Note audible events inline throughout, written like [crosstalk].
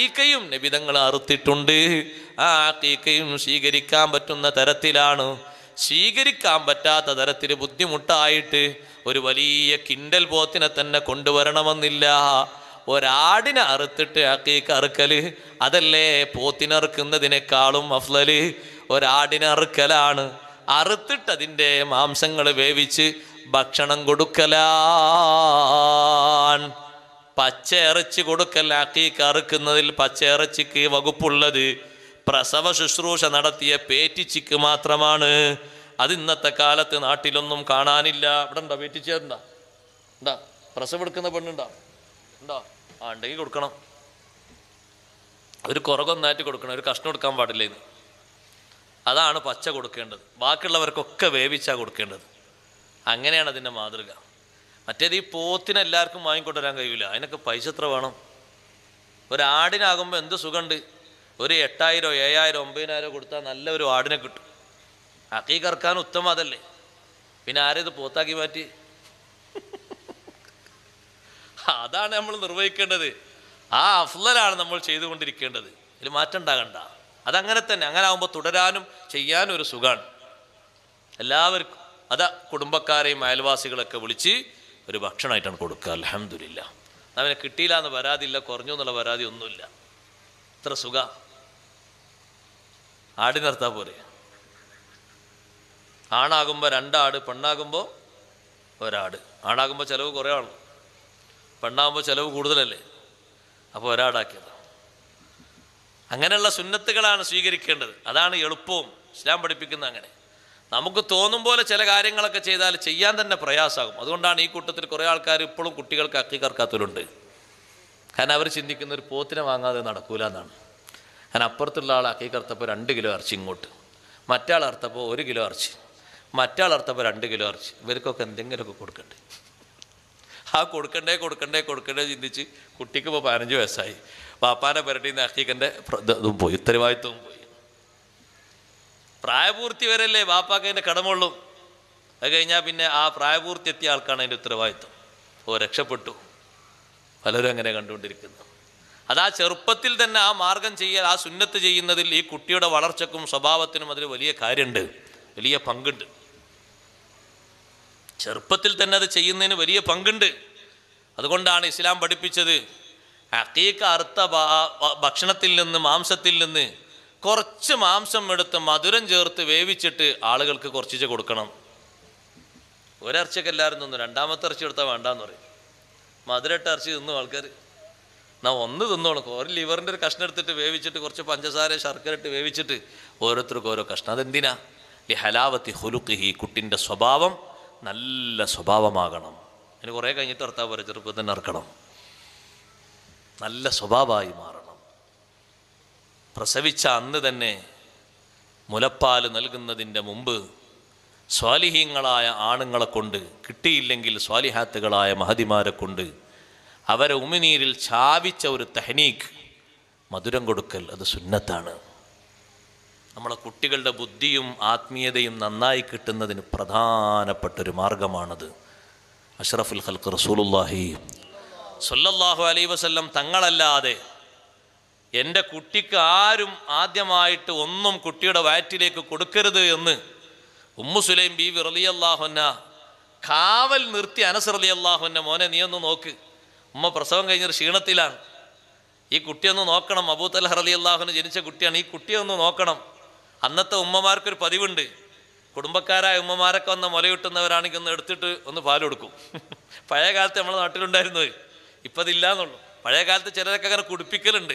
ഈക്കയും നിബിധങ്ങൾ അറുത്തിട്ടുണ്ട് ആ ഈക്കയും സ്വീകരിക്കാൻ പറ്റുന്ന തരത്തിലാണ് സ്വീകരിക്കാൻ പറ്റാത്ത തരത്തിൽ ബുദ്ധിമുട്ടായിട്ട് ഒരു വലിയ കിണ്ടൽ പോത്തിനെ തന്നെ കൊണ്ടുവരണമെന്നില്ല ഒരാടിനെ അറുത്തിട്ട് അക്കീക്ക് അറുക്കല് അതല്ലേ പോത്തിനറുക്കുന്നതിനേക്കാളും അഫ്ലല് ഒരാടിനെ അറുക്കലാണ് അറുത്തിട്ട് അതിൻ്റെ മാംസങ്ങൾ വേവിച്ച് ഭക്ഷണം കൊടുക്കലാൻ പച്ച ഇറച്ചി കൊടുക്കൽ അക്കീക്ക് അറുക്കുന്നതിൽ പച്ച ഇറച്ചിക്ക് വകുപ്പുള്ളത് പ്രസവ ശുശ്രൂഷ നടത്തിയ പേറ്റിച്ചിക്ക് മാത്രമാണ് അത് ഇന്നത്തെ കാലത്ത് നാട്ടിലൊന്നും കാണാനില്ല ഇവിടെ ഉണ്ടോ പേറ്റിച്ചേരുണ്ടാ ഉണ്ടാ പ്രസവം എടുക്കുന്ന പെണ്ണുണ്ടോ ഉണ്ടോ ആ ഉണ്ടെങ്കിൽ കൊടുക്കണം ഒരു കുറകൊന്നായിട്ട് കൊടുക്കണം ഒരു കഷ്ണം കൊടുക്കാൻ പാടില്ല ഇന്ന് അതാണ് പച്ച കൊടുക്കേണ്ടത് ബാക്കിയുള്ളവർക്കൊക്കെ വേവിച്ചാണ് കൊടുക്കേണ്ടത് അങ്ങനെയാണ് അതിൻ്റെ മാതൃക മറ്റേത് ഈ പോത്തിന് എല്ലാവർക്കും വാങ്ങിക്കൊണ്ടുവരാൻ കഴിയില്ല അതിനൊക്കെ പൈസ എത്ര വേണം ഒരാടിനാകുമ്പോൾ എന്ത് സുഖമുണ്ട് ഒരു എട്ടായിരോ ഏഴായിരോ ഒമ്പതിനായിരോ കൊടുത്താൽ നല്ല ഒരു ആടിനെ കിട്ടും അക്കീ കറക്കാൻ ഉത്തമം അതല്ലേ പിന്നെ ആരേത് പോത്താക്കി മാറ്റി അതാണ് നമ്മൾ നിർവഹിക്കേണ്ടത് ആ അഫ്ലലാണ് നമ്മൾ ചെയ്തുകൊണ്ടിരിക്കേണ്ടത് ഇതിൽ മാറ്റം ഉണ്ടാകണ്ട അതങ്ങനെ തന്നെ അങ്ങനെ ആകുമ്പോൾ തുടരാനും ചെയ്യാനും ഒരു സുഖമാണ് എല്ലാവർക്കും അതാ കുടുംബക്കാരെയും അയൽവാസികളൊക്കെ വിളിച്ച് ഒരു ഭക്ഷണമായിട്ടാണ് കൊടുക്കുക അലഹമില്ല അവനെ കിട്ടിയില്ല എന്ന് പരാതിയില്ല കുറഞ്ഞു എന്നുള്ള പരാതി ഒന്നുമില്ല ഇത്ര സുഖ ആടി നിർത്താ പോരെ ആണാകുമ്പോൾ രണ്ടാട് പെണ്ണാകുമ്പോൾ ഒരാട് ആണാകുമ്പോൾ ചിലവ് കുറേ ആണ് പെണ്ണാകുമ്പോൾ ചിലവ് കൂടുതലല്ലേ അപ്പോൾ ഒരാടാക്കിയത് അങ്ങനെയുള്ള സുന്നത്തുകളാണ് സ്വീകരിക്കേണ്ടത് അതാണ് എളുപ്പവും ഇസ്ലാം പഠിപ്പിക്കുന്നത് അങ്ങനെ നമുക്ക് തോന്നും പോലെ ചില കാര്യങ്ങളൊക്കെ ചെയ്താൽ ചെയ്യാൻ തന്നെ പ്രയാസമാകും അതുകൊണ്ടാണ് ഈ കൂട്ടത്തിൽ കുറേ ആൾക്കാർ ഇപ്പോഴും കുട്ടികൾക്ക് അക്കികർക്കാത്തവരുണ്ട് കാരണം അവർ ചിന്തിക്കുന്ന ഒരു പോത്തിനെ വാങ്ങാതെ നടക്കൂല എന്നാണ് കാരണം അപ്പുറത്തുള്ള ആൾ അക്കികർത്തപ്പോൾ രണ്ട് കിലോ ഇറച്ചി ഇങ്ങോട്ട് മറ്റാൾ അറുത്തപ്പോൾ ഒരു കിലോ ഇറച്ചി മറ്റാൾ അറുത്തപ്പോൾ രണ്ട് കിലോ ഇറച്ചി ഇവർക്കൊക്കെ എന്തെങ്കിലുമൊക്കെ കൊടുക്കണ്ടേ ആ കൊടുക്കണ്ടേ കൊടുക്കണ്ടേ കൊടുക്കണ്ടേ ചിന്തിച്ച് കുട്ടിക്ക് ഇപ്പോൾ പതിനഞ്ച് വയസ്സായി പാപ്പാനെ പുരട്ടിന്ന് അക്കീക്കൻ്റെ ഇതും പോയി ഉത്തരവാദിത്വവും പോയി പ്രായപൂർത്തി വരല്ലേ ബാപ്പാക്ക് അതിൻ്റെ കടമുള്ളൂ അത് കഴിഞ്ഞാൽ പിന്നെ ആ പ്രായപൂർത്തി എത്തിയ ആൾക്കാണ് അതിൻ്റെ ഉത്തരവാദിത്വം ഓ രക്ഷപ്പെട്ടു പലരും അങ്ങനെ കണ്ടുകൊണ്ടിരിക്കുന്നു അത് ആ ചെറുപ്പത്തിൽ തന്നെ ആ മാർഗം ചെയ്യൽ ആ സുന്നത്ത് ചെയ്യുന്നതിൽ ഈ കുട്ടിയുടെ വളർച്ചക്കും സ്വഭാവത്തിനും അതിൽ വലിയ കാര്യമുണ്ട് വലിയ പങ്കുണ്ട് ചെറുപ്പത്തിൽ തന്നെ അത് ചെയ്യുന്നതിന് വലിയ പങ്കുണ്ട് അതുകൊണ്ടാണ് ഇസ്ലാം പഠിപ്പിച്ചത് അക്കീക്ക അർത്ഥ ഭക്ഷണത്തിൽ നിന്ന് മാംസത്തിൽ നിന്ന് കുറച്ച് മാംസം എടുത്ത് മധുരം ചേർത്ത് വേവിച്ചിട്ട് ആളുകൾക്ക് കുറച്ചിച്ച് കൊടുക്കണം ഒരിറച്ചിയൊക്കെ എല്ലാവരും തിന്നു രണ്ടാമത്തെ ഇറച്ചി എടുത്താൽ വേണ്ടാന്ന് പറയും മധുരട്ട ഇറച്ചി തിന്നു ആൾക്കാർ എന്നാ ഒന്ന് തിന്നോളും ഒരു ലിവറിൻ്റെ ഒരു കഷ്ണം എടുത്തിട്ട് വേവിച്ചിട്ട് കുറച്ച് പഞ്ചസാര ശർക്കര ഇട്ട് വേവിച്ചിട്ട് ഓരോരുത്തർക്കും ഓരോ കഷ്ണം അതെന്തിനാ ഈ ഹലാവത്തി ഹുലുക്ക് ഈ കുട്ടിൻ്റെ സ്വഭാവം നല്ല സ്വഭാവമാകണം അതിന് കുറേ കഴിഞ്ഞിട്ട് ഇറത്താ പോലെ തന്നെ ഇറക്കണം നല്ല സ്വഭാവമായി മാറണം പ്രസവിച്ച അന്ന് തന്നെ മുലപ്പാൽ നൽകുന്നതിൻ്റെ മുമ്പ് സ്വാലിഹീങ്ങളായ ആണുങ്ങളെ കൊണ്ട് കിട്ടിയില്ലെങ്കിൽ സ്വാലിഹാത്തുകളായ മഹതിമാരെ കൊണ്ട് അവരെ ഉമിനീരിൽ ചാവിച്ച ഒരു തെഹനീക്ക് മധുരം കൊടുക്കൽ അത് സുന്നത്താണ് നമ്മളെ കുട്ടികളുടെ ബുദ്ധിയും ആത്മീയതയും നന്നായി കിട്ടുന്നതിന് പ്രധാനപ്പെട്ടൊരു മാർഗമാണത് അഷ്റഫുൽ ഖൽക്ക് റസൂലുല്ലാഹി സൊല്ലാഹു അലൈ വസല്ലം തങ്ങളല്ലാതെ എൻ്റെ കുട്ടിക്ക് ആരും ആദ്യമായിട്ട് ഒന്നും കുട്ടിയുടെ വയറ്റിലേക്ക് കൊടുക്കരുത് എന്ന് ഉമ്മു സുലൈം ബി വിറലി അള്ളാഹുന്ന കാവൽ നിർത്തി അനസറലി അള്ളാഹുന്ന മോനെ നീ ഒന്ന് നോക്ക് ഉമ്മ പ്രസവം കഴിഞ്ഞൊരു ക്ഷീണത്തിലാണ് ഈ കുട്ടിയൊന്ന് നോക്കണം അബൂത്തൽ ഹറലി അള്ളാഹുന് ജനിച്ച കുട്ടിയാണ് ഈ കുട്ടിയൊന്ന് നോക്കണം അന്നത്തെ ഉമ്മമാർക്കൊരു പതിവുണ്ട് കുടുംബക്കാരായ ഉമ്മമാരൊക്കെ വന്ന മുലയൂട്ടുന്നവരാണെങ്കിൽ ഒന്ന് എടുത്തിട്ട് ഒന്ന് പാൽ കൊടുക്കും [laughs] പഴയ കാലത്ത് നമ്മുടെ നാട്ടിലുണ്ടായിരുന്നു ഇപ്പം അതില്ല പഴയ കാലത്ത് ചിലരൊക്കെ അങ്ങനെ കുടിപ്പിക്കലുണ്ട്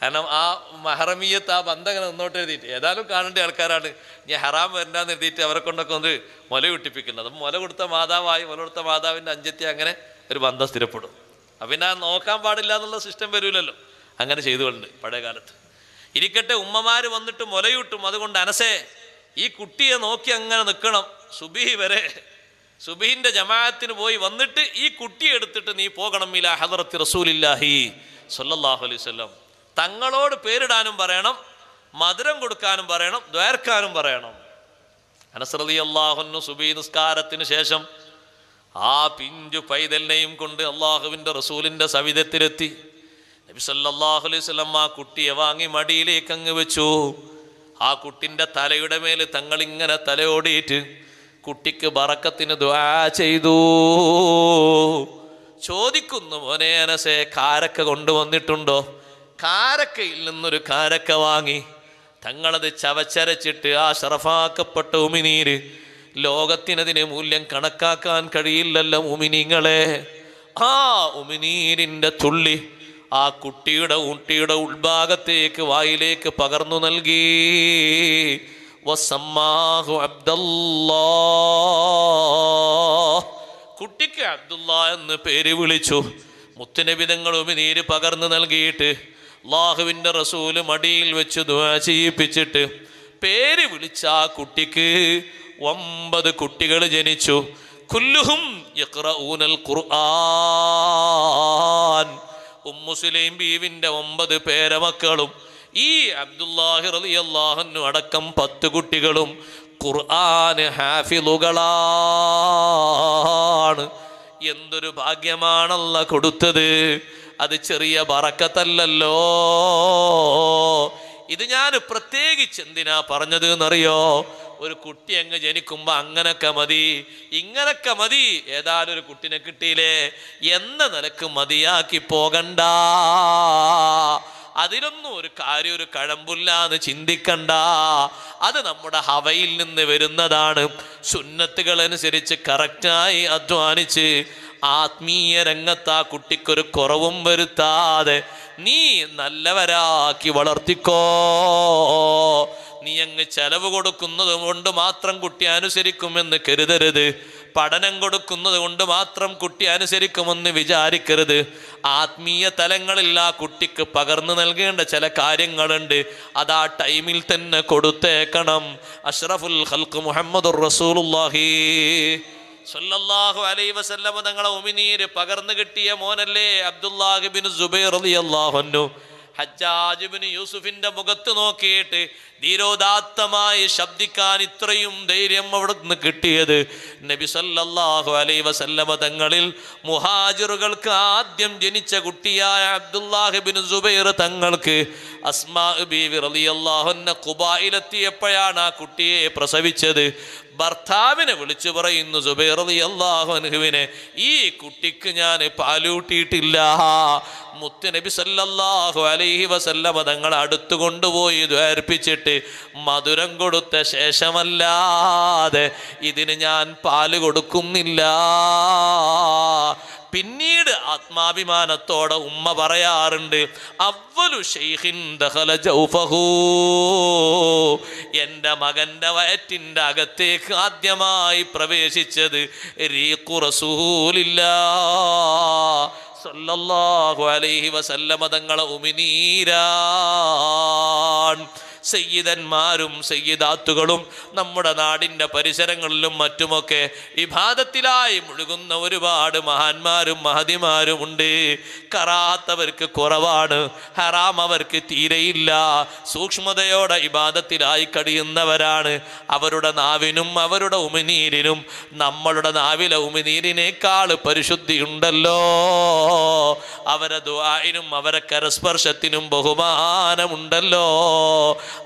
കാരണം ആ മഹറമീയത്ത് ആ ബന്ധം അങ്ങനെ നിന്നോട്ട് എഴുതിയിട്ട് ഏതായാലും കാണേണ്ട ആൾക്കാരാണ് ഇനി ഹറാം വരണ്ടെന്ന് എഴുതിയിട്ട് അവരെ കൊണ്ടൊക്കെ ഒന്ന് മുല കുട്ടിപ്പിക്കുന്നത് അപ്പം മുല കൊടുത്ത മാതാവായി മുല കൊടുത്ത മാതാവിൻ്റെ അഞ്ചത്തി അങ്ങനെ ഒരു ബന്ധം സ്ഥിരപ്പെടും അപ്പം പിന്നെ നോക്കാൻ പാടില്ല എന്നുള്ള സിസ്റ്റം വരൂലല്ലോ അങ്ങനെ ചെയ്തുകൊണ്ട് പഴയ കാലത്ത് ഇരിക്കട്ടെ ഉമ്മമാർ വന്നിട്ട് മുലയൂട്ടും അതുകൊണ്ട് അനസേ ഈ കുട്ടിയെ നോക്കി അങ്ങനെ നിൽക്കണം സുബിഹി വരെ സുബിഹിൻ്റെ ജമാഅത്തിന് പോയി വന്നിട്ട് ഈ കുട്ടിയെ എടുത്തിട്ട് നീ പോകണം ഇല്ല ഹദറത്ത് റസൂലില്ലാഹി സല്ലാഹു അലൈവല്ലം തങ്ങളോട് പേരിടാനും പറയണം മധുരം കൊടുക്കാനും പറയണം ദ്വേർക്കാനും പറയണം അനസ്രതി അള്ളാഹുനു സുബീ നിസ്കാരത്തിന് ശേഷം ആ പിഞ്ചു പൈതലിനെയും കൊണ്ട് അള്ളാഹുവിൻ്റെ റസൂലിൻ്റെ സവിധത്തിലെത്തി നബി അലൈഹി സ്വലം ആ കുട്ടിയെ വാങ്ങി മടിയിലേക്ക് അങ്ങ് വെച്ചു ആ കുട്ടിൻ്റെ തലയുടെ മേൽ തങ്ങളിങ്ങനെ തലയോടിയിട്ട് കുട്ടിക്ക് ബറക്കത്തിന് ദ്വാ ചെയ്തു ചോദിക്കുന്നു മോനെ അനസെ കാരക്ക കൊണ്ടുവന്നിട്ടുണ്ടോ കാരക്കയിൽ നിന്നൊരു കാരക്ക വാങ്ങി തങ്ങളത് ചവച്ചരച്ചിട്ട് ആ ഷറഫാക്കപ്പെട്ട ഉമിനീര് ലോകത്തിനതിന് മൂല്യം കണക്കാക്കാൻ കഴിയില്ലല്ലോ ഉമിനിങ്ങളെ ആ ഉമിനീരിൻ്റെ തുള്ളി ആ കുട്ടിയുടെ ഊട്ടിയുടെ ഉൾഭാഗത്തേക്ക് വായിലേക്ക് പകർന്നു നൽകി വസമ്മാഹു കുട്ടിക്ക് അബ്ദുല്ല എന്ന് പേര് വിളിച്ചു മുത്തുനബിതങ്ങൾ ഉമിനീര് പകർന്നു നൽകിയിട്ട് ലാഹുവിൻ്റെ റസൂല് മടിയിൽ വെച്ച് ദുആ ചെയ്യിപ്പിച്ചിട്ട് പേര് വിളിച്ച ആ കുട്ടിക്ക് ഒമ്പത് കുട്ടികൾ ജനിച്ചു കുല്ലുഹും യഖ്റഊനൽ ഖുർആൻ ഉമ്മുസ്ലിം ബീവിൻ്റെ ഒമ്പത് പേരമക്കളും ഈ അബ്ദുല്ലാഹി അള്ളാഹനു അടക്കം പത്ത് കുട്ടികളും ഖുർആന് ഹാഫിലുകളാണ് എന്തൊരു ഭാഗ്യമാണല്ല കൊടുത്തത് അത് ചെറിയ ബറക്കത്തല്ലോ ഇത് ഞാൻ പ്രത്യേകിച്ച് എന്തിനാ പറഞ്ഞത് എന്നറിയോ ഒരു കുട്ടി അങ്ങ് ജനിക്കുമ്പോൾ അങ്ങനൊക്കെ മതി ഇങ്ങനൊക്കെ മതി ഏതാനും ഒരു കുട്ടിനെ കിട്ടിയില്ലേ എന്ന നിലക്ക് മതിയാക്കി പോകണ്ട അതിലൊന്നും ഒരു കാര്യം ഒരു കഴമ്പില്ല എന്ന് ചിന്തിക്കണ്ട അത് നമ്മുടെ ഹവയിൽ നിന്ന് വരുന്നതാണ് സുന്നത്തുകൾ അനുസരിച്ച് കറക്റ്റായി അധ്വാനിച്ച് ആത്മീയ രംഗത്ത് ആ കുട്ടിക്കൊരു കുറവും വരുത്താതെ നീ നല്ലവരാക്കി വളർത്തിക്കോ നീ അങ്ങ് ചെലവ് കൊടുക്കുന്നത് കൊണ്ട് മാത്രം കുട്ടി അനുസരിക്കുമെന്ന് കരുതരുത് പഠനം കൊടുക്കുന്നത് കൊണ്ട് മാത്രം കുട്ടി അനുസരിക്കുമെന്ന് വിചാരിക്കരുത് ആത്മീയ തലങ്ങളിൽ ആ കുട്ടിക്ക് പകർന്നു നൽകേണ്ട ചില കാര്യങ്ങളുണ്ട് അത് ആ ടൈമിൽ തന്നെ കൊടുത്തേക്കണം അഷ്റഫുൽ ഹൽക്ക് മുഹമ്മദ് റസൂലുള്ളാഹി സല്ലല്ലാഹു അലൈഹി വസല്ലമ തങ്ങളെ ഉമിനീര് പകർന്നു കിട്ടിയ മോനല്ലേ അബ്ദുല്ലാഹിബിൻ സുബൈർ റളിയല്ലാഹു അൻഹു ഹജ്ജാജിബിന് യൂസുഫിന്റെ മുഖത്ത് നോക്കിയിട്ട് ധീരോദാത്തമായി ശബ്ദിക്കാൻ ഇത്രയും ധൈര്യം അവിടെ നിന്ന് കിട്ടിയത് നബി സല്ലല്ലാഹു അലൈ വസല്ലമ തങ്ങളിൽ മുഹാജിറുകൾക്ക് ആദ്യം ജനിച്ച കുട്ടിയായ അബ്ദുല്ലാഹിബിൻ സുബൈർ തങ്ങൾക്ക് അസ്മാ കുബായിലെത്തിയപ്പോഴാണ് ആ കുട്ടിയെ പ്രസവിച്ചത് ഭർത്താവിനെ വിളിച്ചു പറയുന്നു സുബൈർ അലി അള്ളാഹുഹുവിനെ ഈ കുട്ടിക്ക് ഞാൻ പാലൂട്ടിയിട്ടില്ല മുത്ത് നബി സല്ലല്ലാഹു അലൈഹി വസല്ല മതങ്ങൾ അടുത്തു കൊണ്ടുപോയി ദ്വേർപ്പിച്ചിട്ട് മധുരം കൊടുത്ത ശേഷമല്ലാതെ ഇതിന് ഞാൻ പാല് കൊടുക്കുന്നില്ല പിന്നീട് ആത്മാഭിമാനത്തോടെ ഉമ്മ പറയാറുണ്ട് അവലു ഷെയ്ഖിൻ ദഹല എൻ്റെ മകൻ്റെ വയറ്റിൻ്റെ അകത്തേക്ക് ആദ്യമായി പ്രവേശിച്ചത് രീഖു റസൂലില്ലാ സല്ലല്ലാഹു അലൈഹി വസല്ലമ തങ്ങളെ ഉമിനീരാൻ സയ്യിദന്മാരും സയ്യിദാത്തുകളും നമ്മുടെ നാടിൻ്റെ പരിസരങ്ങളിലും മറ്റുമൊക്കെ വിഭാതത്തിലായി മുഴുകുന്ന ഒരുപാട് മഹാന്മാരും മഹതിമാരും ഉണ്ട് കറാത്തവർക്ക് കുറവാണ് ഹറാം അവർക്ക് തീരെയില്ല സൂക്ഷ്മതയോടെ ഇബാദത്തിലായി കഴിയുന്നവരാണ് അവരുടെ നാവിനും അവരുടെ ഉമിനീരിനും നമ്മളുടെ നാവിലെ ഉമിനീരിനേക്കാൾ പരിശുദ്ധിയുണ്ടല്ലോ അവരെ ദുആയിനും അവരെ കരസ്പർശത്തിനും ബഹുമാനമുണ്ടല്ലോ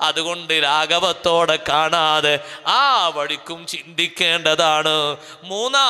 അതുകൊണ്ട് രാഘവത്തോടെ കാണാതെ ആ വഴിക്കും ചിന്തിക്കേണ്ടതാണ് മൂന്നാം